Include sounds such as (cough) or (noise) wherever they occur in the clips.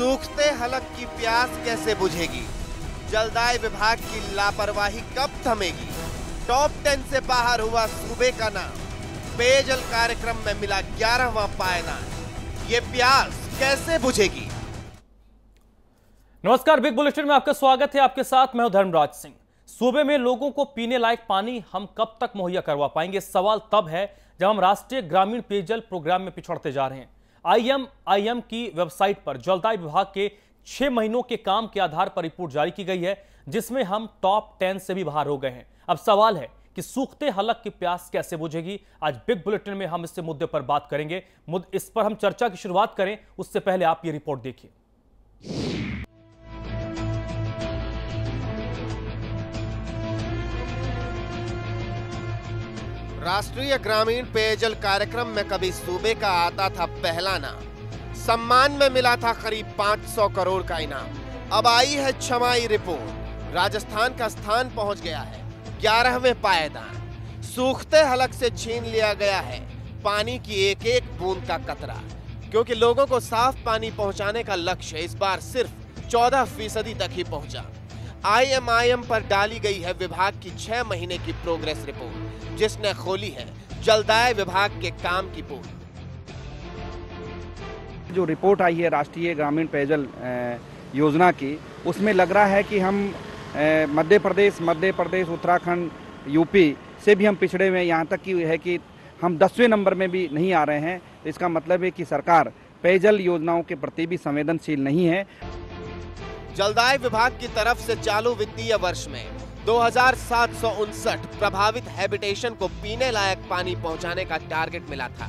सूखते हलक की प्यास कैसे बुझेगी जलदाय विभाग की लापरवाही कब थमेगी टॉप टेन से बाहर हुआ सूबे का नाम पेयजल कार्यक्रम में मिला ग्यारहवा पायदान ये प्यास कैसे बुझेगी नमस्कार बिग बुलेटिन में आपका स्वागत है आपके साथ मैं हूं धर्मराज सिंह सूबे में लोगों को पीने लायक पानी हम कब तक मुहैया करवा पाएंगे सवाल तब है जब हम राष्ट्रीय ग्रामीण पेयजल प्रोग्राम में पिछड़ते जा रहे हैं आईएमआईएम की वेबसाइट पर जलदाय विभाग के छह महीनों के काम के आधार पर रिपोर्ट जारी की गई है जिसमें हम टॉप टेन से भी बाहर हो गए हैं अब सवाल है कि सूखते हलक की प्यास कैसे बुझेगी आज बिग बुलेटिन में हम इससे मुद्दे पर बात करेंगे इस पर हम चर्चा की शुरुआत करें उससे पहले आप ये रिपोर्ट देखिए राष्ट्रीय ग्रामीण पेयजल कार्यक्रम में कभी सूबे का आता था पहला नाम सम्मान में मिला था करीब 500 करोड़ का इनाम अब आई है छमाई रिपोर्ट राजस्थान का स्थान पहुंच गया है ग्यारहवें पायदान सूखते हलक से छीन लिया गया है पानी की एक एक बूंद का कतरा क्योंकि लोगों को साफ पानी पहुंचाने का लक्ष्य इस बार सिर्फ 14 फीसदी तक ही पहुंचा आईएमआईएम पर डाली गई है विभाग की छह महीने की प्रोग्रेस रिपोर्ट जिसने खोली है जलदाय विभाग के काम की पोल जो रिपोर्ट आई है राष्ट्रीय ग्रामीण पेयजल योजना की उसमें लग रहा है कि हम मध्य प्रदेश मध्य प्रदेश उत्तराखंड यूपी से भी हम पिछड़े हुए यहाँ तक कि है कि हम दसवें नंबर में भी नहीं आ रहे हैं इसका मतलब है कि सरकार पेयजल योजनाओं के प्रति भी संवेदनशील नहीं है जलदाय विभाग की तरफ से चालू वित्तीय वर्ष में दो प्रभावित हैबिटेशन को पीने लायक पानी पहुंचाने का टारगेट मिला था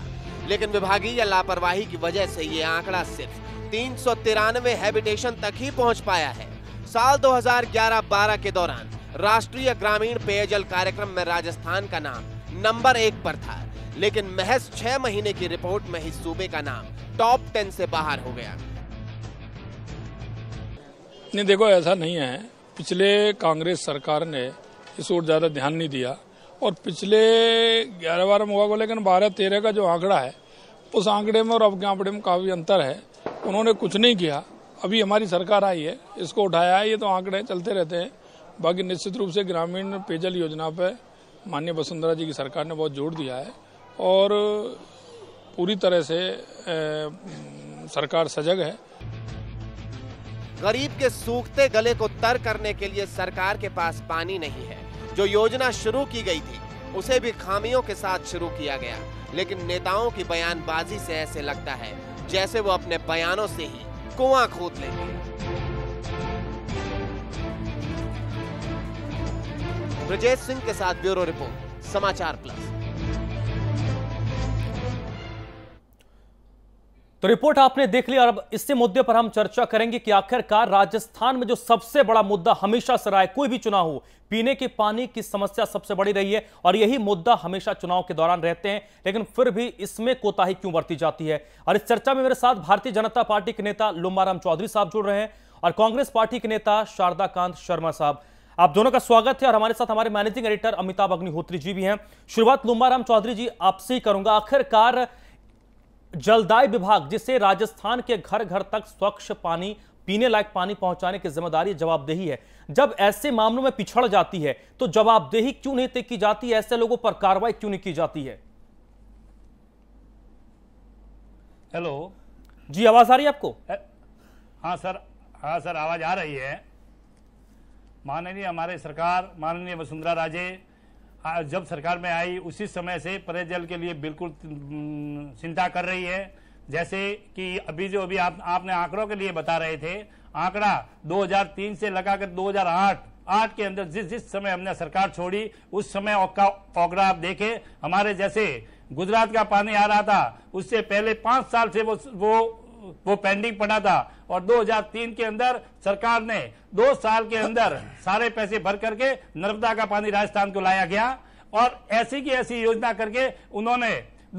लेकिन विभागीय लापरवाही की वजह से ये आंकड़ा सिर्फ तीन सौ तिरानवे हैबिटेशन तक ही पहुंच पाया है साल 2011-12 के दौरान राष्ट्रीय ग्रामीण पेयजल कार्यक्रम में राजस्थान का नाम नंबर एक पर था लेकिन महज छह महीने की रिपोर्ट में ही सूबे का नाम टॉप टेन से बाहर हो गया नहीं देखो ऐसा नहीं है पिछले कांग्रेस सरकार ने इस ओर ज़्यादा ध्यान नहीं दिया और पिछले ग्यारह बारह मौका को लेकिन बारह तेरह का जो आंकड़ा है उस आंकड़े में और अब के आंकड़े में काफ़ी अंतर है उन्होंने कुछ नहीं किया अभी हमारी सरकार आई है इसको उठाया है ये तो आंकड़े चलते रहते हैं बाकी निश्चित रूप से ग्रामीण पेयजल योजना पर माननीय वसुंधरा जी की सरकार ने बहुत जोर दिया है और पूरी तरह से ए, सरकार सजग है गरीब के सूखते गले को तर करने के लिए सरकार के पास पानी नहीं है जो योजना शुरू की गई थी उसे भी खामियों के साथ शुरू किया गया लेकिन नेताओं की बयानबाजी से ऐसे लगता है जैसे वो अपने बयानों से ही कुआं खोद लेंगे ब्रजेश सिंह के साथ ब्यूरो रिपोर्ट समाचार प्लस तो रिपोर्ट आपने देख ली और अब इसी मुद्दे पर हम चर्चा करेंगे कि आखिरकार राजस्थान में जो सबसे बड़ा मुद्दा हमेशा से रहा है कोई भी चुनाव हो पीने के पानी की समस्या सबसे बड़ी रही है और यही मुद्दा हमेशा चुनाव के दौरान रहते हैं लेकिन फिर भी इसमें कोताही क्यों बरती जाती है और इस चर्चा में मेरे साथ भारतीय जनता पार्टी के नेता लुम्बाराम चौधरी साहब जुड़ रहे हैं और कांग्रेस पार्टी के नेता शारदाकांत शर्मा साहब आप दोनों का स्वागत है और हमारे साथ हमारे मैनेजिंग एडिटर अमिताभ अग्निहोत्री जी भी हैं शुरुआत लुम्बाराम चौधरी जी आपसे ही करूंगा आखिरकार जलदाय विभाग जिसे राजस्थान के घर घर तक स्वच्छ पानी पीने लायक पानी पहुंचाने की जिम्मेदारी जवाबदेही है जब ऐसे मामलों में पिछड़ जाती है तो जवाबदेही क्यों नहीं तय की जाती है ऐसे लोगों पर कार्रवाई क्यों नहीं की जाती है हेलो जी आवाज आ रही है आपको eh, हाँ सर हाँ सर आवाज आ रही है माननीय हमारे सरकार माननीय वसुंधरा राजे जब सरकार में आई उसी समय से पेयजल के लिए बिल्कुल हम्म, चिंता कर रही है जैसे कि अभी जो अभी आप आपने आंकड़ों के लिए बता रहे थे आंकड़ा 2003 से लगाकर 2008 आठ के अंदर जिस जिस समय हमने सरकार छोड़ी उस समय का आंकड़ा आप देखे हमारे जैसे गुजरात का पानी आ रहा था उससे पहले पांच साल से वो वो वो पेंडिंग पड़ा था और 2003 के अंदर सरकार ने दो साल के अंदर सारे पैसे भर करके नर्मदा का पानी राजस्थान को लाया गया और ऐसी की ऐसी योजना करके उन्होंने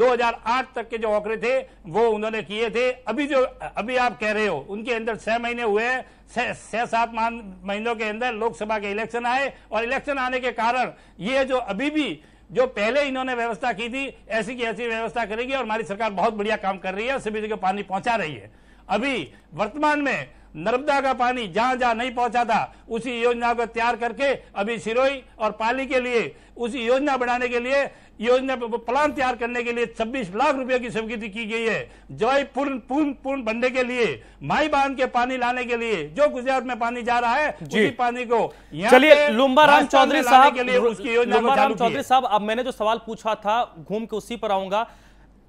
2008 तक के जो आंकड़े थे वो उन्होंने किए थे अभी जो अभी आप कह रहे हो उनके अंदर छह महीने हुए छह सात महीनों के अंदर लोकसभा के इलेक्शन आए और इलेक्शन आने के कारण ये जो अभी भी जो पहले इन्होंने व्यवस्था की थी ऐसी की ऐसी व्यवस्था करेगी और हमारी सरकार बहुत बढ़िया काम कर रही है सभी जगह पानी पहुंचा रही है अभी वर्तमान में नर्मदा का पानी जहां जहां नहीं पहुंचा था उसी योजना को तैयार करके अभी सिरोई और पाली के लिए उसी योजना बनाने के लिए योजना प्लान तैयार करने के लिए 26 लाख रुपए की स्वीकृति की गई है जवाई पूर्ण पूर्ण पूर्ण बनने के लिए माई बांध के पानी लाने के लिए जो गुजरात में पानी जा रहा है उसी पानी को चलिए लुम्बा राम चौधरी साहब के लिए उसकी योजना चौधरी साहब अब मैंने जो सवाल पूछा था घूम के उसी पर आऊंगा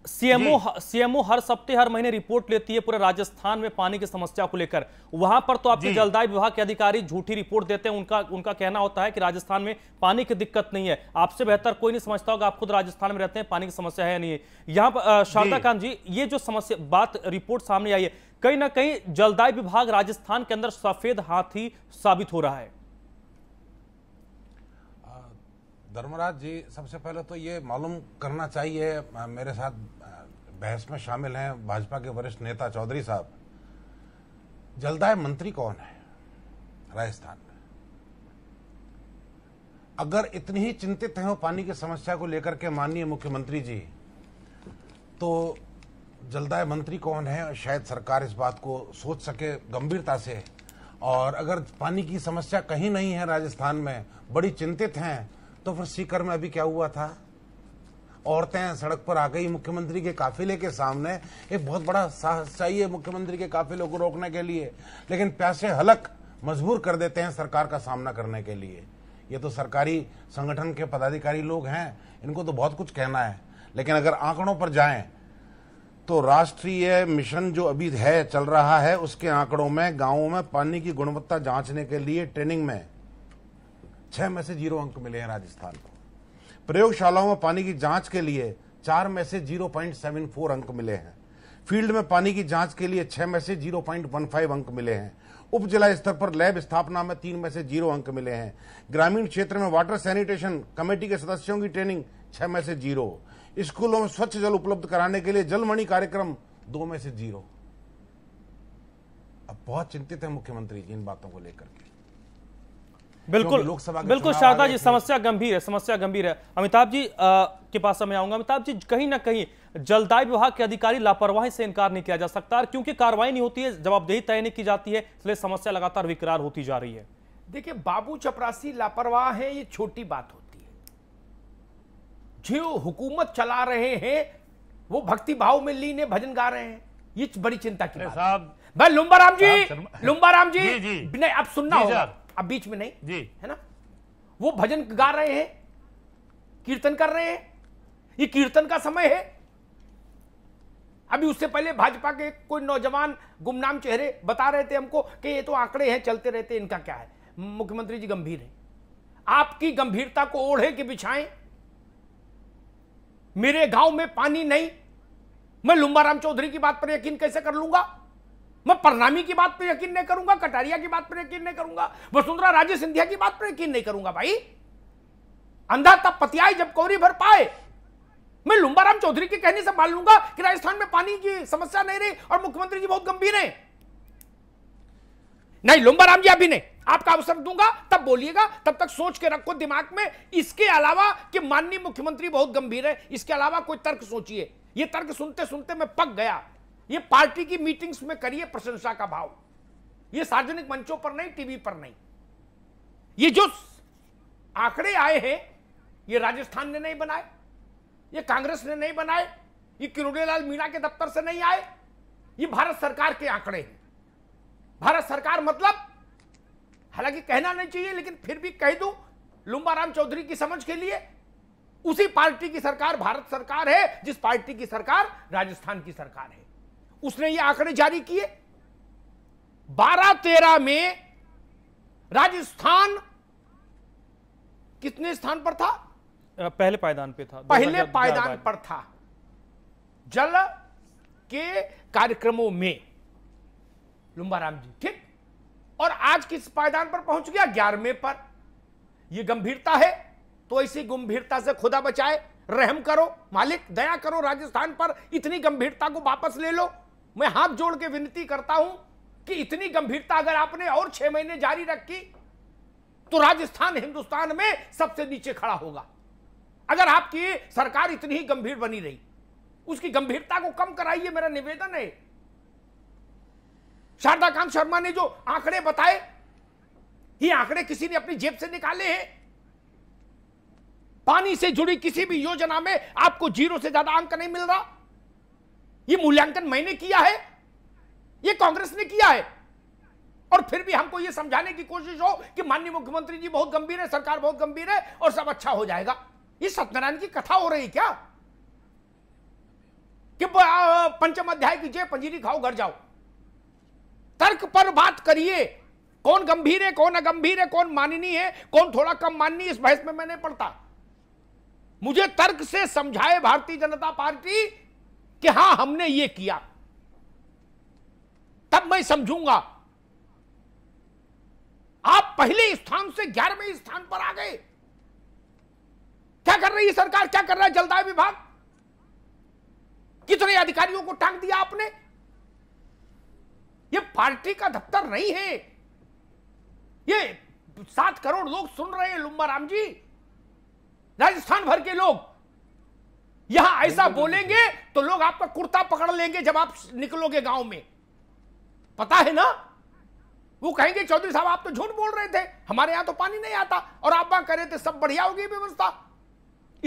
सीएमओ सीएमओ हर सप्ते हर महीने रिपोर्ट लेती है पूरे राजस्थान में पानी की समस्या को लेकर वहां पर तो आपके जलदाय विभाग के अधिकारी झूठी रिपोर्ट देते हैं उनका उनका कहना होता है कि राजस्थान में पानी की दिक्कत नहीं है आपसे बेहतर कोई नहीं समझता होगा आप खुद राजस्थान में रहते हैं पानी की समस्या है नहीं यहाँ पर शारदा कांत जी ये जो समस्या बात रिपोर्ट सामने आई है कहीं ना कहीं जलदाय विभाग राजस्थान के अंदर सफेद हाथी साबित हो रहा है धर्मराज जी सबसे पहले तो ये मालूम करना चाहिए मेरे साथ बहस में शामिल हैं भाजपा के वरिष्ठ नेता चौधरी साहब जलदाय मंत्री कौन है राजस्थान में अगर इतनी ही चिंतित हैं वो पानी की समस्या को लेकर के माननीय मुख्यमंत्री जी तो जलदाय मंत्री कौन है शायद सरकार इस बात को सोच सके गंभीरता से और अगर पानी की समस्या कहीं नहीं है राजस्थान में बड़ी चिंतित हैं तो फिर सीकर में अभी क्या हुआ था औरतें सड़क पर आ गई मुख्यमंत्री के काफिले के सामने एक बहुत बड़ा साहस चाहिए मुख्यमंत्री के काफिलों को रोकने के लिए लेकिन पैसे हलक मजबूर कर देते हैं सरकार का सामना करने के लिए ये तो सरकारी संगठन के पदाधिकारी लोग हैं इनको तो बहुत कुछ कहना है लेकिन अगर आंकड़ों पर जाएं तो राष्ट्रीय मिशन जो अभी है चल रहा है उसके आंकड़ों में गांवों में पानी की गुणवत्ता जांचने के लिए ट्रेनिंग में छह में से जीरो अंक मिले हैं राजस्थान को प्रयोगशालाओं में पानी की जांच के लिए चार में से जीरो पॉइंट सेवन फोर अंक मिले हैं फील्ड में पानी की जांच के लिए छह में से जीरो पॉइंट वन फाइव अंक मिले हैं उप जिला स्तर पर लैब स्थापना में तीन में से जीरो अंक मिले हैं ग्रामीण क्षेत्र में वाटर सैनिटेशन कमेटी के सदस्यों की ट्रेनिंग छह में से जीरो स्कूलों में स्वच्छ जल उपलब्ध कराने के लिए जलमणि कार्यक्रम दो में से जीरो अब बहुत चिंतित है मुख्यमंत्री जी इन बातों को लेकर के बिल्कुल लोकसभा बिल्कुल शारदा जी समस्या गंभीर है समस्या गंभीर है अमिताभ जी आ, के पास समय आऊंगा अमिताभ जी कहीं ना कहीं जलदाय विभाग के अधिकारी लापरवाही से इनकार नहीं किया जा सकता क्योंकि कार्रवाई नहीं होती है जवाबदेही तय नहीं की जाती है इसलिए समस्या लगातार विकरार होती जा रही है देखिये बाबू चपरासी लापरवाह है ये छोटी बात होती है जो हुकूमत चला रहे हैं वो भक्तिभाव में ली ने भजन गा रहे हैं ये बड़ी चिंता की बात है भाई लुम्बाराम जी लुम्बाराम जी नहीं अब सुनना होगा अब बीच में नहीं जी है ना वो भजन गा रहे हैं कीर्तन कर रहे हैं ये कीर्तन का समय है अभी उससे पहले भाजपा के कोई नौजवान गुमनाम चेहरे बता रहे थे हमको कि ये तो आंकड़े हैं चलते रहते इनका क्या है मुख्यमंत्री जी गंभीर हैं आपकी गंभीरता को ओढ़े के बिछाएं मेरे गांव में पानी नहीं मैं लुम्बाराम चौधरी की बात पर यकीन कैसे कर लूंगा मैं परनामी की बात पर यकीन नहीं करूंगा कटारिया की बात पर यकीन नहीं करूंगा वसुंधरा राजे सिंधिया की बात पर यकीन नहीं करूंगा भाई अंधा तब पतियाई जब कौरी भर पाए मैं लुम्बाराम चौधरी के कहने से मान लूंगा कि राजस्थान में पानी की समस्या नहीं रही और मुख्यमंत्री जी बहुत गंभीर है नहीं लुम्बाराम जी अभी नहीं आपका अवसर दूंगा तब बोलिएगा तब तक सोच के रखो दिमाग में इसके अलावा कि माननीय मुख्यमंत्री बहुत गंभीर है इसके अलावा कोई तर्क सोचिए ये तर्क सुनते सुनते मैं पक गया ये पार्टी की मीटिंग्स में करिए प्रशंसा का भाव ये सार्वजनिक मंचों पर नहीं टीवी पर नहीं ये जो आंकड़े आए हैं ये राजस्थान ने नहीं बनाए ये कांग्रेस ने नहीं बनाए ये किरोड़ीलाल मीणा के दफ्तर से नहीं आए ये भारत सरकार के आंकड़े हैं भारत सरकार मतलब हालांकि कहना नहीं चाहिए लेकिन फिर भी कह दू लुम्बाराम चौधरी की समझ के लिए उसी पार्टी की सरकार भारत सरकार है जिस पार्टी की सरकार राजस्थान की सरकार है उसने ये आंकड़े जारी किए बारह तेरह में राजस्थान कितने स्थान पर था पहले पायदान पे था पहले पायदान पर था जल के कार्यक्रमों में लुम्बाराम जी ठीक और आज किस पायदान पर पहुंच गया ग्यारहवें पर यह गंभीरता है तो ऐसी गंभीरता से खुदा बचाए रहम करो मालिक दया करो राजस्थान पर इतनी गंभीरता को वापस ले लो मैं हाथ जोड़ के विनती करता हूं कि इतनी गंभीरता अगर आपने और छह महीने जारी रखी तो राजस्थान हिंदुस्तान में सबसे नीचे खड़ा होगा अगर आपकी सरकार इतनी ही गंभीर बनी रही उसकी गंभीरता को कम कराइए मेरा निवेदन है शारदा कांत शर्मा ने जो आंकड़े बताए ये आंकड़े किसी ने अपनी जेब से निकाले हैं पानी से जुड़ी किसी भी योजना में आपको जीरो से ज्यादा अंक नहीं मिल रहा ये मूल्यांकन मैंने किया है ये कांग्रेस ने किया है और फिर भी हमको ये समझाने की कोशिश हो कि माननीय मुख्यमंत्री जी बहुत गंभीर है सरकार बहुत गंभीर है और सब अच्छा हो जाएगा ये सत्यनारायण की कथा हो रही क्या कि पंचम अध्याय की जय पंजीरी खाओ घर जाओ तर्क पर बात करिए कौन गंभीर है कौन अगंभीर है कौन माननी है कौन थोड़ा कम माननी इस बहस में मैं नहीं पढ़ता मुझे तर्क से समझाए भारतीय जनता पार्टी कि हां हमने ये किया तब मैं समझूंगा आप पहले स्थान से ग्यारहवें स्थान पर आ गए क्या कर रही है सरकार क्या कर रहा है जलदाय विभाग कितने अधिकारियों को टांग दिया आपने ये पार्टी का दफ्तर नहीं है ये सात करोड़ लोग सुन रहे हैं लुम्बा राम जी राजस्थान भर के लोग यहां ऐसा बोलेंगे तो लोग आपका कुर्ता पकड़ लेंगे जब आप निकलोगे गांव में पता है ना वो कहेंगे चौधरी साहब आप तो झूठ बोल रहे थे हमारे यहां तो पानी नहीं आता और आप वहां करे थे सब बढ़िया होगी व्यवस्था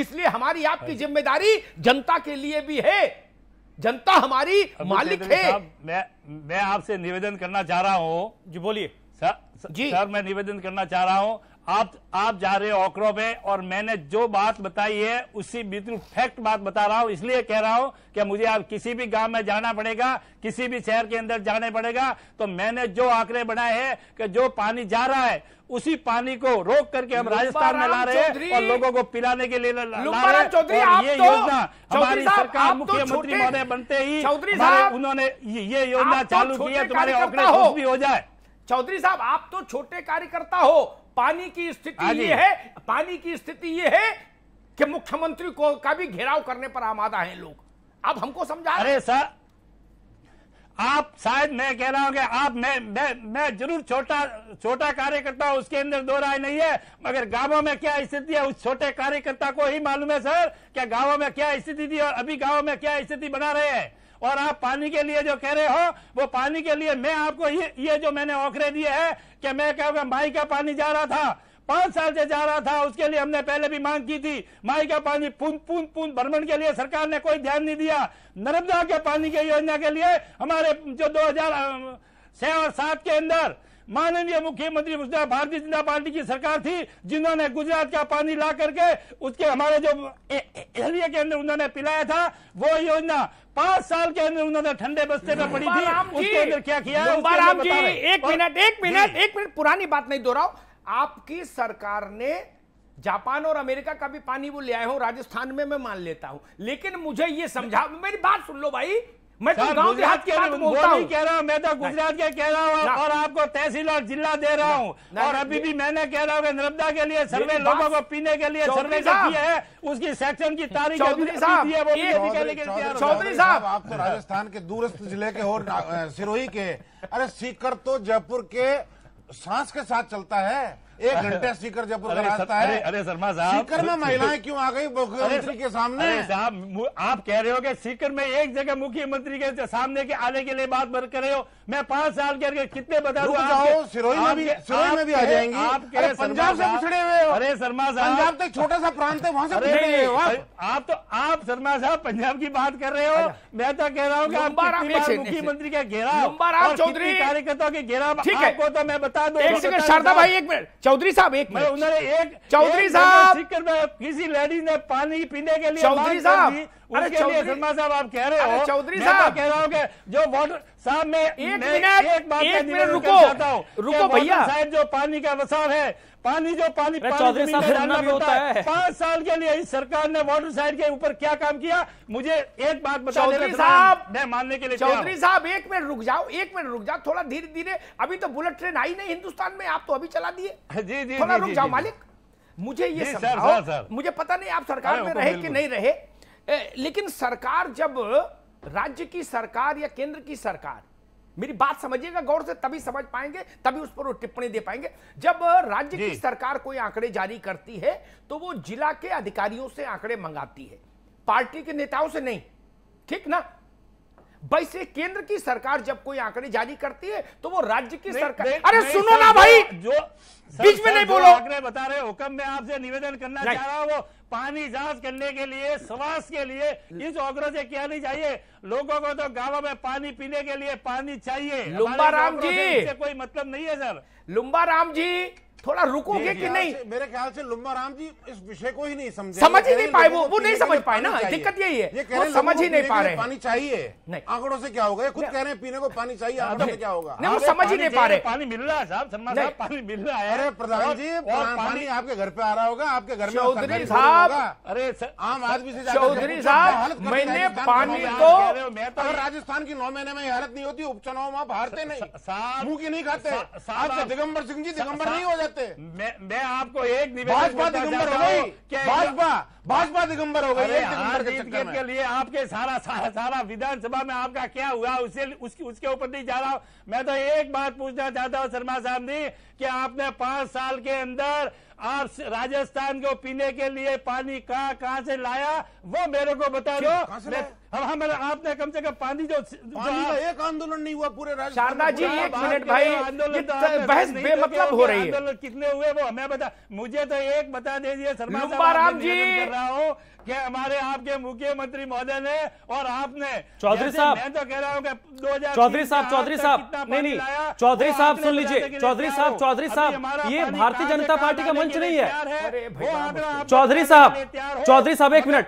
इसलिए हमारी आपकी जिम्मेदारी जनता के लिए भी है जनता हमारी तो मालिक है मैं मैं आपसे निवेदन करना चाह रहा हूं जी बोलिए सर जी सर मैं निवेदन करना चाह रहा हूं आप आप जा रहे हो ओकरो में और मैंने जो बात बताई है उसी बिल्कुल फैक्ट बात बता रहा हूं इसलिए कह रहा हूं कि मुझे आप किसी भी गांव में जाना पड़ेगा किसी भी शहर के अंदर जाने पड़ेगा तो मैंने जो आंकड़े बनाए हैं कि जो पानी जा रहा है उसी पानी को रोक करके हम राजस्थान में ला रहे हैं और लोगों को पिलाने के लिए ला रहे हैं और ये तो, योजना हमारी सरकार तो मुख्यमंत्री महोदय बनते ही उन्होंने ये योजना तो चालू की है तुम्हारे आंकड़े भी हो जाए चौधरी साहब आप तो छोटे कार्यकर्ता हो पानी की स्थिति हाँ ये है पानी की स्थिति ये है कि मुख्यमंत्री को का भी घेराव करने पर आमादा हैं लोग आप हमको समझा अरे सर आप शायद मैं कह रहा हूं कि आप मैं मैं मैं जरूर छोटा छोटा कार्यकर्ता उसके अंदर दो राय नहीं है मगर गांवों में क्या स्थिति है उस छोटे कार्यकर्ता को ही मालूम है सर क्या गांवों में क्या स्थिति थी और अभी गांवों में क्या स्थिति बना रहे हैं और आप पानी के लिए जो कह रहे हो वो पानी के लिए मैं आपको ये ये जो मैंने ओखरे दिए है कि मैं कहूंगा माई का पानी जा रहा था पांच साल से जा रहा था उसके लिए हमने पहले भी मांग की थी माई का पानी पुन पुन पुन भ्रमण के लिए सरकार ने कोई ध्यान नहीं दिया नर्मदा के पानी की योजना के लिए हमारे जो दो हजार छह और सात के अंदर माननीय मुख्यमंत्री भारतीय जनता पार्टी की सरकार थी जिन्होंने गुजरात का पानी ला करके उसके हमारे जो एरिया के अंदर उन्होंने पिलाया था वो योजना पांच साल के अंदर उन्होंने ठंडे बस्ते में पड़ी थी उसके अंदर क्या किया एक मिनट एक मिनट एक मिनट पुरानी बात नहीं दोहराओ आपकी सरकार ने जापान और अमेरिका का भी पानी वो ले आए हो राजस्थान में मैं मान लेता हूं लेकिन मुझे ये समझा मेरी बात सुन लो भाई मैं तो गांव देहात की बात बोलता हूँ कह रहा हूँ मैं तो गुजरात के कह रहा हूँ और आपको तहसील और जिला दे रहा हूँ और अभी भी मैंने कह रहा हूँ नर्मदा के लिए सर्वे लोगों को पीने के लिए सर्वे किया है उसकी सेक्शन की तारीख चौधरी साहब आप तो राजस्थान के दूरस्थ जिले के और सिरोही के अरे सीकर तो जयपुर के सांस के साथ चलता है एक घंटे स्पीकर जयपुर का रास्ता है अरे शर्मा साहब सीकर में महिलाएं क्यों आ गई मुख्यमंत्री के सामने साहब आप कह रहे हो कि सीकर में एक जगह मुख्यमंत्री के सामने के आने के लिए बात कर रहे हो मैं पांच साल के कितने बता रहा सिरोही में भी सिरोही में भी आ जाएंगी आप पंजाब से पिछड़े हुए हो अरे शर्मा साहब पंजाब तो छोटा सा प्रांत है वहां से पिछड़े हुए हो आप तो आप शर्मा साहब पंजाब की बात कर रहे हो अच्छा। मैं तो कह रहा हूँ आप मुख्यमंत्री का घेराव चौधरी कार्यकर्ताओं के घेराव ठीक है तो मैं बता दू शारदा भाई एक मिनट चौधरी साहब एक मिनट उन्होंने एक चौधरी साहब किसी लेडीज ने पानी पीने के लिए चौधरी साहब आप कह रहे हो चौधरी तो जो पानी का है पानी जो पानी पांच साल के लिए इस सरकार ने वाटर साइड के ऊपर क्या काम किया मुझे एक बात चौधरी साहब मैं मानने के लिए चौधरी साहब एक मिनट रुक जाओ एक मिनट रुक जाओ थोड़ा धीरे धीरे अभी तो बुलेट ट्रेन आई नहीं हिंदुस्तान में आप तो अभी चला दिए (laughs) जी जी थोड़ा रुक जाओ मालिक मुझे ये मुझे पता नहीं आप सरकार में तो रहे कि नहीं रहे लेकिन सरकार जब राज्य की सरकार या केंद्र की सरकार मेरी बात समझिएगा गौर से तभी समझ पाएंगे तभी उस पर टिप्पणी दे पाएंगे जब राज्य की सरकार कोई आंकड़े जारी करती है तो वो जिला के अधिकारियों से आंकड़े मंगाती है पार्टी के नेताओं से नहीं ठीक ना वैसे केंद्र की सरकार जब कोई आंकड़े जारी करती है तो वो राज्य की सरकार अरे सुनो ना भाई जो बीच में नहीं बोलो आंकड़े बता रहे हुक्म में आपसे निवेदन करना चाह रहा हूँ वो पानी जांच करने के लिए स्वास्थ्य के लिए इस आंकड़ों से क्या नहीं चाहिए लोगों को तो गांवों में पानी पीने के लिए पानी चाहिए लुम्बा राम जी कोई मतलब नहीं है सर लुम्बा राम जी थोड़ा रुकोगे कि नहीं मेरे ख्याल से लुम्बा राम जी इस विषय को ही नहीं समझे समझ ही नहीं पाए वो वो नहीं समझ पाए ना दिक्कत यही है वो समझ ही नहीं पा रहे पानी चाहिए आंकड़ों से क्या होगा खुद कह रहे हैं पीने को पानी चाहिए आंकड़ों से क्या होगा नहीं वो समझ ही नहीं पा तो रहे पानी मिल रहा है साहब पानी मिल रहा है अरे प्रधान जी पानी आपके घर पे आ रहा होगा आपके घर में चौधरी साहब अरे आम आदमी से चौधरी साहब मैंने पानी तो राजस्थान की नौ महीने में हालत नहीं होती उपचुनाव वहाँ हारते नहीं मुंह की नहीं खाते दिगंबर सिंह जी दिगंबर नहीं हो जाते मैं मैं आपको एक निवेदन भाजपा दिगंबर हो गई भाजपा भाजपा दिगंबर हो गई जीत के, लिए आपके सारा सारा, सारा विधानसभा में आपका क्या हुआ उसे उसकी उसके ऊपर नहीं जा रहा हूं मैं तो एक बात पूछना चाहता हूँ शर्मा साहब जी कि आपने पांच साल के अंदर आप राजस्थान को पीने के लिए पानी कहाँ कहाँ से लाया वो मेरे को बता दो हम आपने कम से कम पानी जो, पानी जो एक आंदोलन नहीं हुआ पूरे शारदा जी एक मिनट भाई आंदोलन तो तो बहस बेमतलब हो रही है आंदोलन कितने हुए वो हमें बता मुझे तो एक बता दीजिए शर्मा साहब जी रहा हूँ कि हमारे आपके मुख्यमंत्री महोदय ने और आपने चौधरी साहब मैं तो कह रहा हूँ कि दो चौधरी साहब चौधरी साहब नहीं नहीं चौधरी साहब सुन लीजिए चौधरी साहब चौधरी साहब ये भारतीय जनता पार्टी का मंच नहीं है चौधरी साहब चौधरी साहब एक मिनट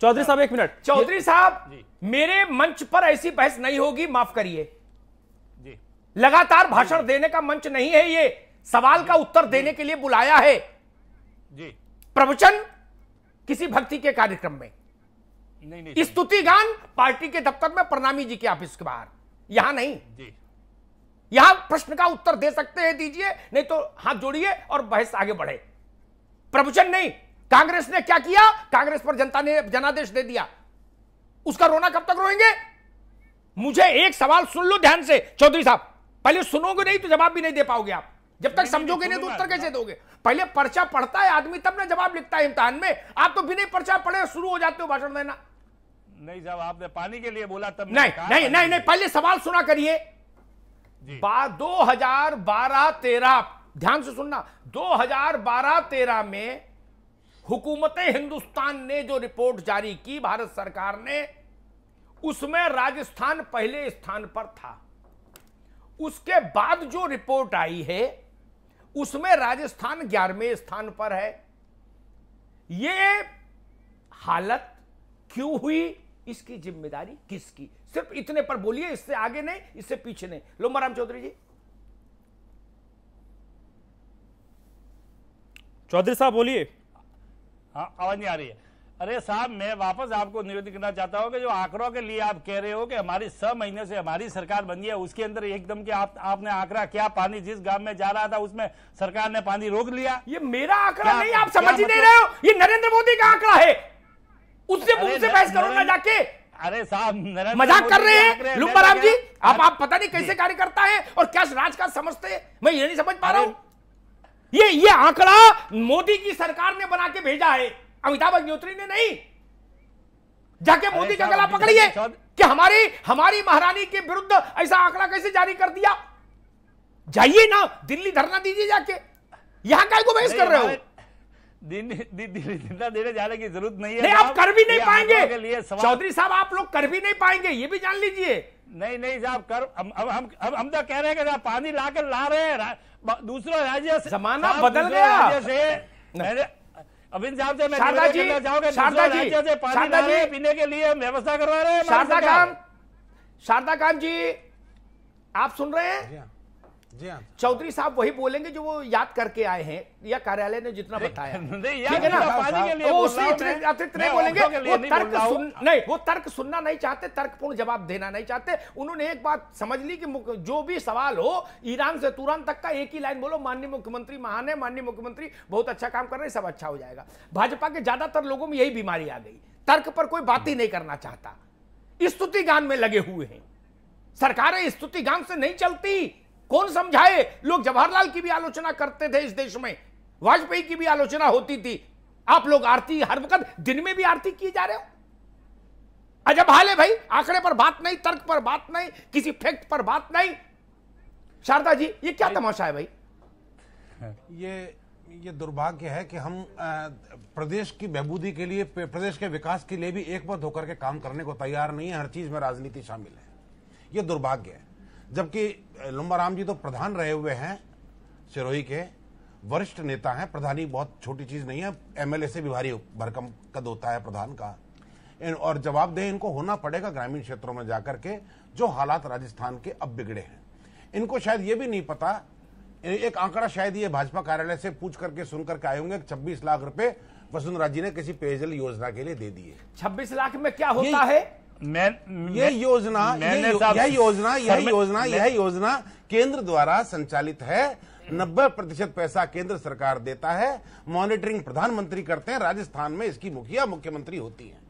चौधरी साहब एक मिनट चौधरी साहब मेरे मंच पर ऐसी बहस नहीं होगी माफ करिए लगातार भाषण देने का मंच नहीं है ये सवाल का उत्तर देने के लिए बुलाया है जी प्रवचन किसी भक्ति के कार्यक्रम में नहीं नहीं स्तुति गान पार्टी के दफ्तर में प्रणामी जी के ऑफिस के बाहर यहां नहीं यहां प्रश्न का उत्तर दे सकते हैं दीजिए नहीं तो हाथ जोड़िए और बहस आगे बढ़े प्रवचन नहीं कांग्रेस ने क्या किया कांग्रेस पर जनता ने जनादेश दे दिया उसका रोना कब तक रोएंगे मुझे एक सवाल सुन लो ध्यान से चौधरी साहब पहले सुनोगे नहीं तो जवाब भी नहीं दे पाओगे आप जब तक समझोगे नहीं तो उत्तर कैसे दोगे पहले पर्चा पढ़ता है आदमी तब ना जवाब लिखता है इम्तहान में आप तो बिना पर्चा पढ़े शुरू हो जाते हो भाषण देना नहीं जब आपने पानी के लिए बोला तब नहीं नहीं नहीं नहीं पहले सवाल सुना करिए दो हजार बारह तेरह ध्यान से सुनना दो हजार बारह तेरह में हुकूमत हिंदुस्तान ने जो रिपोर्ट जारी की भारत सरकार ने उसमें राजस्थान पहले स्थान पर था उसके बाद जो रिपोर्ट आई है उसमें राजस्थान ग्यारहवें स्थान पर है ये हालत क्यों हुई इसकी जिम्मेदारी किसकी सिर्फ इतने पर बोलिए इससे आगे नहीं इससे पीछे नहीं लोमाराम चौधरी जी चौधरी साहब बोलिए हाँ आवाज नहीं आ रही है अरे साहब मैं वापस आपको निवेदन करना चाहता हूँ कि जो आंकड़ों के लिए आप कह रहे हो कि हमारी छह महीने से हमारी सरकार बनी है उसके अंदर एकदम के आप आपने आंकड़ा क्या पानी जिस गांव में जा रहा था उसमें सरकार ने पानी रोक लिया ये मेरा आंकड़ा नहीं आप समझ ही नहीं मतलब- रहे हो ये नरेंद्र मोदी का आंकड़ा है उससे मुझसे बहस करो ना जाके अरे साहब मजाक कर रहे हैं लुम्बाराम तो जी आप आप पता नहीं कैसे कार्यकर्ता है और क्या राज का समझते हैं मैं ये नहीं समझ पा रहा हूँ ये ये आंकड़ा मोदी की सरकार ने बना के भेजा है अमिताभ अग्नोत्री ने नहीं जाके मोदी का गला पकड़िए कि हमारी हमारी महारानी के विरुद्ध ऐसा आंकड़ा कैसे जारी कर दिया जाइए ना दिल्ली धरना दीजिए जाके यहां का बहस कर रहे हो दिल्ली धरना देने जाने की जरूरत नहीं है आप कर भी नहीं पाएंगे चौधरी साहब आप लोग कर भी नहीं पाएंगे ये भी जान लीजिए नहीं नहीं साहब कर हम हम हम हम तो कह रहे हैं कि पानी ला कर ला रहे हैं दूसरे राज्य से जमाना बदल गया से अब इंसाफ से मैं शारदा जी शारदा जी शारदा जी पीने के लिए व्यवस्था करवा रहे हैं शारदा खान शारदा खान जी आप सुन रहे हैं हाँ। चौधरी साहब वही बोलेंगे जो वो याद करके आए हैं या कार्यालय ने जितना बताया (laughs) ठीक है ना तो अतिरिक्त नहीं बोलेंगे वो तर्क नहीं वो तर्क सुनना नहीं चाहते तर्कपूर्ण जवाब देना नहीं चाहते उन्होंने एक बात समझ ली कि जो भी सवाल हो ईरान से तुरंत तक का एक ही लाइन बोलो माननीय मुख्यमंत्री महान है माननीय मुख्यमंत्री बहुत अच्छा काम कर रहे सब अच्छा हो जाएगा भाजपा के ज्यादातर लोगों में यही बीमारी आ गई तर्क पर कोई बात ही नहीं करना चाहता स्तुति गान में लगे हुए हैं सरकारें स्तुति गान से नहीं चलती कौन समझाए लोग जवाहरलाल की भी आलोचना करते थे इस देश में वाजपेयी की भी आलोचना होती थी आप लोग आरती हर वक्त दिन में भी आरती किए जा रहे हो अजब हाल है भाई आंकड़े पर बात नहीं तर्क पर बात नहीं किसी फैक्ट पर बात नहीं शारदा जी ये क्या तमाशा है भाई ये ये दुर्भाग्य है कि हम प्रदेश की बहबूदी के लिए प्रदेश के विकास के लिए भी एक बार होकर के काम करने को तैयार नहीं है हर चीज में राजनीति शामिल है ये दुर्भाग्य है जबकि लुम्बा राम जी तो प्रधान रहे हुए हैं सिरोही के वरिष्ठ नेता हैं प्रधानी बहुत छोटी चीज नहीं है एमएलए से भी भारी भरकम कद होता है प्रधान का और जवाब दे इनको होना पड़ेगा ग्रामीण क्षेत्रों में जाकर के जो हालात राजस्थान के अब बिगड़े हैं इनको शायद ये भी नहीं पता एक आंकड़ा शायद ये भाजपा कार्यालय से पूछ करके सुन करके आए होंगे छब्बीस लाख रुपए वसुंधरा जी ने किसी पेयजल योजना के लिए दे दिए छब्बीस लाख में क्या होता है मैं, ये योजना यह योजना यह योजना यह योजना केंद्र द्वारा संचालित है नब्बे प्रतिशत पैसा केंद्र सरकार देता है मॉनिटरिंग प्रधानमंत्री करते हैं राजस्थान में इसकी मुखिया मुख्यमंत्री होती है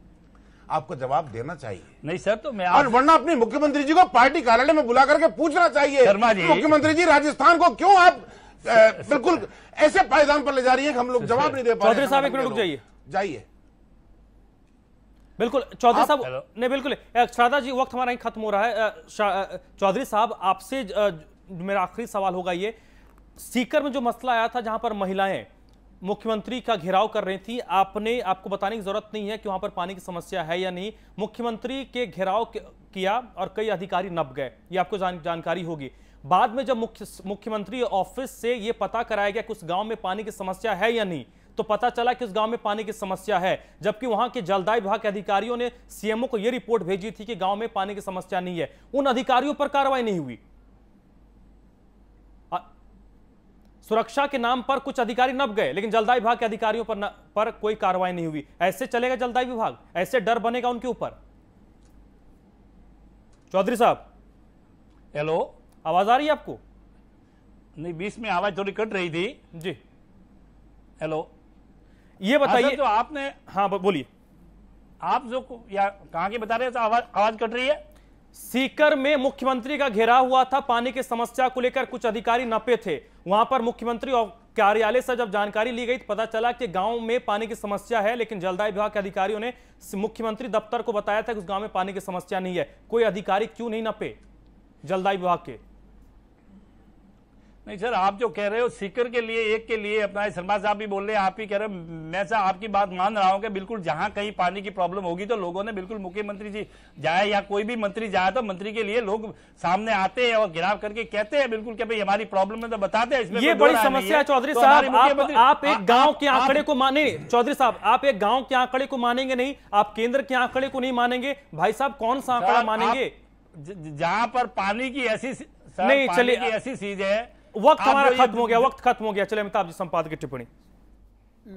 आपको जवाब देना चाहिए नहीं सर तो मैं और वरना अपने मुख्यमंत्री जी को पार्टी कार्यालय में बुला करके पूछना चाहिए मुख्यमंत्री जी राजस्थान को क्यों आप बिल्कुल ऐसे पायदान पर ले जा रही है हम लोग जवाब नहीं दे पा रहे जाइए जाइए बिल्कुल चौधरी साहब नहीं बिल्कुल श्रद्धा जी वक्त हमारा ही खत्म हो रहा है चौधरी साहब आपसे मेरा आखिरी सवाल होगा ये सीकर में जो मसला आया था जहां पर महिलाएं मुख्यमंत्री का घेराव कर रही थी आपने आपको बताने की जरूरत नहीं है कि वहां पर पानी की समस्या है या नहीं मुख्यमंत्री के घेराव किया और कई अधिकारी नप गए ये आपको जान, जानकारी होगी बाद में जब मुख्य मुख्यमंत्री ऑफिस से ये पता कराया गया कि उस गांव में पानी की समस्या है या नहीं तो पता चला कि उस गांव में पानी की समस्या है जबकि वहां के जलदाय विभाग के अधिकारियों ने सीएमओ को यह रिपोर्ट भेजी थी कि गांव में पानी की समस्या नहीं है उन अधिकारियों पर कार्रवाई नहीं हुई सुरक्षा के नाम पर कुछ अधिकारी नप गए लेकिन जलदाय विभाग के अधिकारियों पर न, पर कोई कार्रवाई नहीं हुई ऐसे चलेगा जलदाय विभाग ऐसे डर बनेगा उनके ऊपर चौधरी साहब हेलो आवाज आ रही है आपको नहीं बीच में आवाज थोड़ी कट रही थी जी हेलो ये हाँ, बताइए तो आपने हाँ बोलिए आप जो या कहा की बता रहे हैं आवाज आवाज कट रही है सीकर में मुख्यमंत्री का घेरा हुआ था पानी की समस्या को लेकर कुछ अधिकारी नपे थे वहां पर मुख्यमंत्री और कार्यालय से जब जानकारी ली गई तो पता चला कि गांव में पानी की समस्या है लेकिन जलदाय विभाग के अधिकारियों ने मुख्यमंत्री दफ्तर को बताया था कि उस गांव में पानी की समस्या नहीं है कोई अधिकारी क्यों नहीं नपे जलदाय विभाग के नहीं सर आप जो कह रहे हो सीकर के लिए एक के लिए अपना शर्मा साहब भी बोल रहे हैं आप ही कह रहे हो मैं सर आपकी बात मान रहा हूं कि बिल्कुल जहां कहीं पानी की प्रॉब्लम होगी तो लोगों ने बिल्कुल मुख्यमंत्री जी जाए या कोई भी मंत्री जाए तो मंत्री के लिए लोग सामने आते हैं और गिराव करके कहते हैं बिल्कुल क्या भाई हमारी प्रॉब्लम है तो बताते हैं इसमें ये बड़ी समस्या है तो चौधरी साहब आप एक गाँव के आंकड़े को माने चौधरी साहब आप एक गाँव के आंकड़े को मानेंगे नहीं आप केंद्र के आंकड़े को नहीं मानेंगे भाई साहब कौन सा आंकड़ा मानेंगे जहां पर पानी की ऐसी नहीं चलिए ऐसी चीज है वक्त हमारा खत्म हो गया वक्त खत्म हो गया चले अमिताभ जी संपादक की टिप्पणी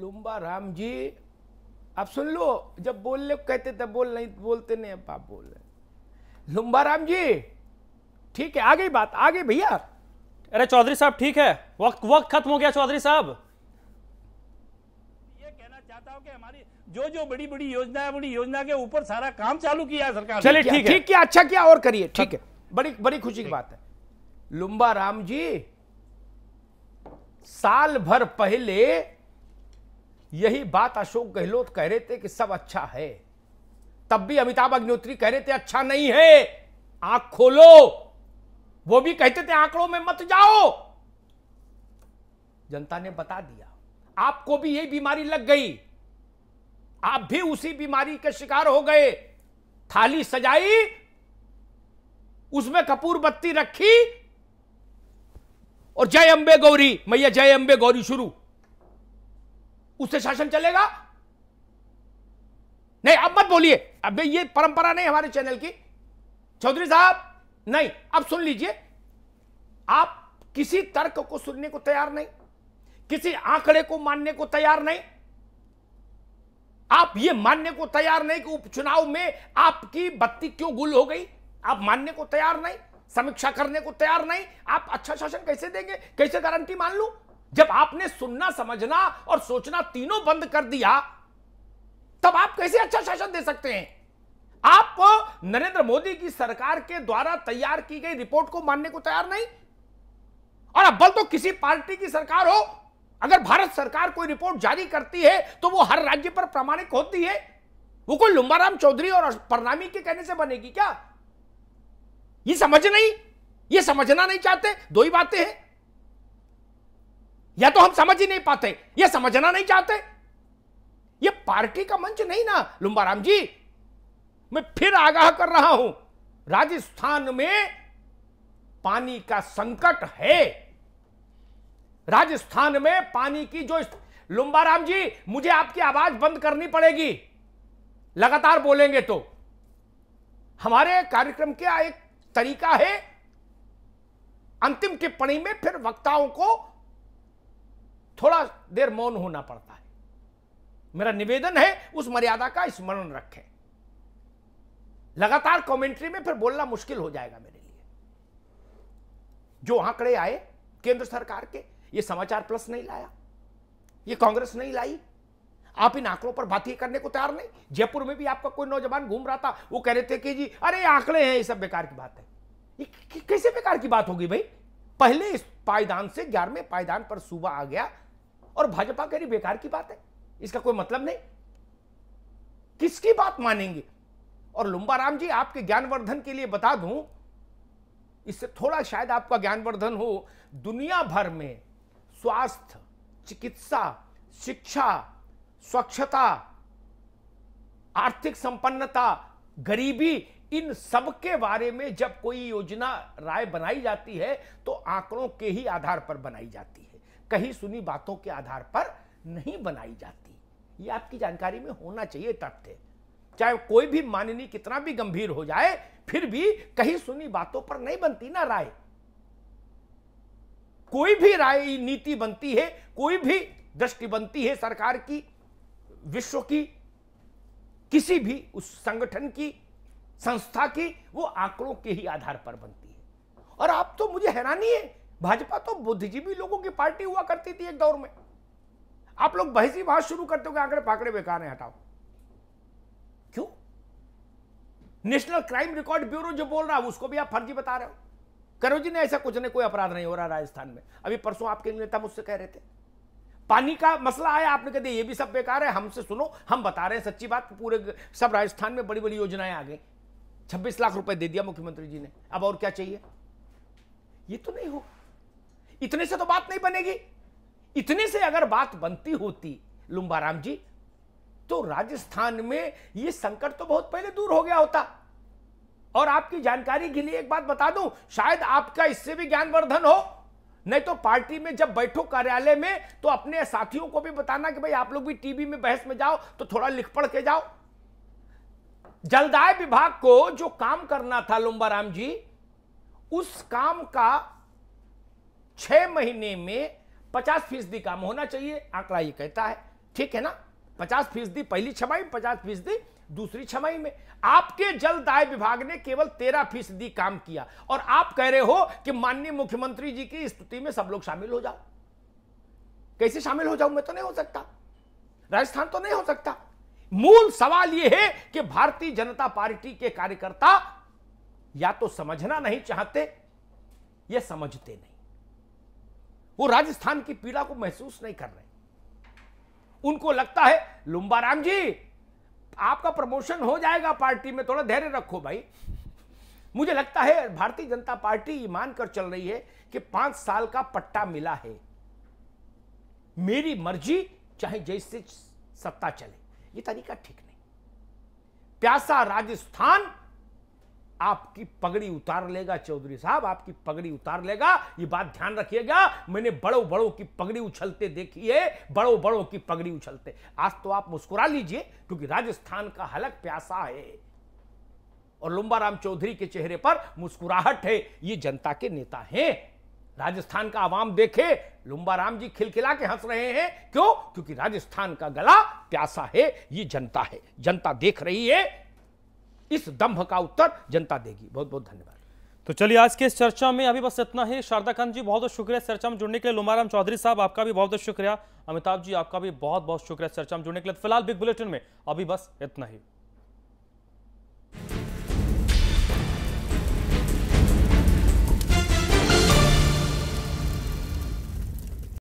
लुम्बा राम जी आप सुन लो जब बोल ले कहते थे बोल नहीं बोलते नहीं अब आप बोल रहे लुम्बा राम जी ठीक है आ गई बात आ गई भैया अरे चौधरी साहब ठीक है वक्त वक्त खत्म हो गया चौधरी साहब ये कहना चाहता हूँ कि हमारी जो जो बड़ी बड़ी योजना है बड़ी योजना के ऊपर सारा काम चालू किया है सरकार चलिए ठीक है ठीक किया अच्छा किया और करिए ठीक है बड़ी बड़ी खुशी की बात है लुम्बा राम जी साल भर पहले यही बात अशोक गहलोत कह रहे थे कि सब अच्छा है तब भी अमिताभ अग्निहोत्री कह रहे थे अच्छा नहीं है आंख खोलो वो भी कहते थे आंकड़ों में मत जाओ जनता ने बता दिया आपको भी यही बीमारी लग गई आप भी उसी बीमारी के शिकार हो गए थाली सजाई उसमें कपूर बत्ती रखी और जय अंबे गौरी मैया जय अंबे गौरी शुरू उससे शासन चलेगा नहीं अब मत बोलिए अब ये परंपरा नहीं हमारे चैनल की चौधरी साहब नहीं अब सुन लीजिए आप किसी तर्क को सुनने को तैयार नहीं किसी आंकड़े को मानने को तैयार नहीं आप ये मानने को तैयार नहीं कि उपचुनाव में आपकी बत्ती क्यों गुल हो गई आप मानने को तैयार नहीं समीक्षा करने को तैयार नहीं आप अच्छा शासन कैसे देंगे कैसे गारंटी मान लू जब आपने सुनना समझना और सोचना तीनों बंद कर दिया तब आप कैसे अच्छा शासन दे सकते हैं आप नरेंद्र मोदी की सरकार के द्वारा तैयार की गई रिपोर्ट को मानने को तैयार नहीं और अब्बल तो किसी पार्टी की सरकार हो अगर भारत सरकार कोई रिपोर्ट जारी करती है तो वो हर राज्य पर प्रमाणिक होती है वो कोई लुम्बाराम चौधरी और परनामी के कहने से बनेगी क्या ये समझ नहीं ये समझना नहीं चाहते दो ही बातें हैं या तो हम समझ ही नहीं पाते ये समझना नहीं चाहते ये पार्टी का मंच नहीं ना लुम्बाराम जी मैं फिर आगाह कर रहा हूं राजस्थान में पानी का संकट है राजस्थान में पानी की जो लुम्बाराम जी मुझे आपकी आवाज बंद करनी पड़ेगी लगातार बोलेंगे तो हमारे कार्यक्रम के एक तरीका है अंतिम टिप्पणी में फिर वक्ताओं को थोड़ा देर मौन होना पड़ता है मेरा निवेदन है उस मर्यादा का स्मरण रखें लगातार कमेंट्री में फिर बोलना मुश्किल हो जाएगा मेरे लिए जो आंकड़े आए केंद्र सरकार के ये समाचार प्लस नहीं लाया ये कांग्रेस नहीं लाई आप इन आंकड़ों पर बातें करने को तैयार नहीं जयपुर में भी आपका कोई नौजवान घूम रहा था वो कह रहे थे कि जी अरे आंकड़े हैं ये सब बेकार की बात है कैसे बेकार की बात होगी भाई पहले इस पायदान से ग्यारहवें पायदान पर सूबा आ गया और भाजपा कह रही बेकार की बात है इसका कोई मतलब नहीं किसकी बात मानेंगे और लुम्बाराम जी आपके ज्ञानवर्धन के लिए बता दूं इससे थोड़ा शायद आपका ज्ञानवर्धन हो दुनिया भर में स्वास्थ्य चिकित्सा शिक्षा स्वच्छता आर्थिक संपन्नता गरीबी इन सब के बारे में जब कोई योजना राय बनाई जाती है तो आंकड़ों के ही आधार पर बनाई जाती है कहीं सुनी बातों के आधार पर नहीं बनाई जाती ये आपकी जानकारी में होना चाहिए तथ्य चाहे कोई भी माननी कितना भी गंभीर हो जाए फिर भी कहीं सुनी बातों पर नहीं बनती ना राय कोई भी राय नीति बनती है कोई भी दृष्टि बनती है सरकार की विश्व की किसी भी उस संगठन की संस्था की वो आंकड़ों के ही आधार पर बनती है और आप तो मुझे हैरानी है भाजपा तो बुद्धिजीवी लोगों की पार्टी हुआ करती थी एक दौर में आप लोग बहसी भाष शुरू करते हो कि आंकड़े पाकड़े बेकार हैं हटाओ क्यों नेशनल क्राइम रिकॉर्ड ब्यूरो जो बोल रहा है उसको भी आप फर्जी बता रहे हो करो जी ने ऐसा कुछ नहीं कोई अपराध नहीं हो रहा राजस्थान में अभी परसों आपके नेता मुझसे कह रहे थे पानी का मसला आया आपने कह दिया ये भी सब बेकार है हमसे सुनो हम बता रहे हैं सच्ची बात पूरे सब राजस्थान में बड़ी बड़ी योजनाएं आ गई छब्बीस लाख रुपए दे दिया मुख्यमंत्री जी ने अब और क्या चाहिए ये तो नहीं हो इतने से तो बात नहीं बनेगी इतने से अगर बात बनती होती लुम्बाराम जी तो राजस्थान में ये संकट तो बहुत पहले दूर हो गया होता और आपकी जानकारी के लिए एक बात बता दूं शायद आपका इससे भी ज्ञानवर्धन हो नहीं तो पार्टी में जब बैठो कार्यालय में तो अपने साथियों को भी बताना कि भाई आप लोग भी टीवी में बहस में जाओ तो थोड़ा लिख पढ़ के जाओ जलदाय विभाग को जो काम करना था लुम्बाराम जी उस काम का छह महीने में पचास फीसदी काम होना चाहिए आंकड़ा ये कहता है ठीक है ना पचास फीसदी पहली छमाई पचास फीसदी दूसरी छमाई में आपके जल दाय विभाग ने केवल तेरह फीसदी काम किया और आप कह रहे हो कि माननीय मुख्यमंत्री जी की स्तुति में सब लोग शामिल हो जाओ कैसे शामिल हो जाऊं मैं तो नहीं हो सकता राजस्थान तो नहीं हो सकता मूल सवाल यह है कि भारतीय जनता पार्टी के कार्यकर्ता या तो समझना नहीं चाहते या समझते नहीं वो राजस्थान की पीड़ा को महसूस नहीं कर रहे उनको लगता है लुम्बाराम जी आपका प्रमोशन हो जाएगा पार्टी में थोड़ा धैर्य रखो भाई मुझे लगता है भारतीय जनता पार्टी मानकर चल रही है कि पांच साल का पट्टा मिला है मेरी मर्जी चाहे जैसे सत्ता चले ये तरीका ठीक नहीं प्यासा राजस्थान आपकी पगड़ी उतार लेगा चौधरी साहब आपकी पगड़ी उतार लेगा ये बात ध्यान रखिएगा मैंने बड़ों बड़ों की पगड़ी उछलते देखी है बड़ों बड़ों की पगड़ी उछलते आज तो आप मुस्कुरा लीजिए क्योंकि राजस्थान का हलक प्यासा है और लुम्बाराम चौधरी के चेहरे पर मुस्कुराहट है ये जनता के नेता हैं राजस्थान का आवाम देखे लुम्बाराम जी खिलखिला के हंस रहे हैं क्यों क्योंकि राजस्थान का गला प्यासा है ये जनता है जनता देख रही है इस दम्भ का उत्तर जनता देगी बहुत बहुत धन्यवाद तो चलिए आज के इस चर्चा में अभी बस इतना ही शारदा खान जी बहुत बहुत शुक्रिया चर्चा में जुड़ने के लिए लुमाराम चौधरी साहब आपका भी बहुत बहुत शुक्रिया अमिताभ जी आपका भी बहुत बहुत शुक्रिया चर्चा में जुड़ने के लिए फिलहाल बिग बुलेटिन में अभी बस इतना ही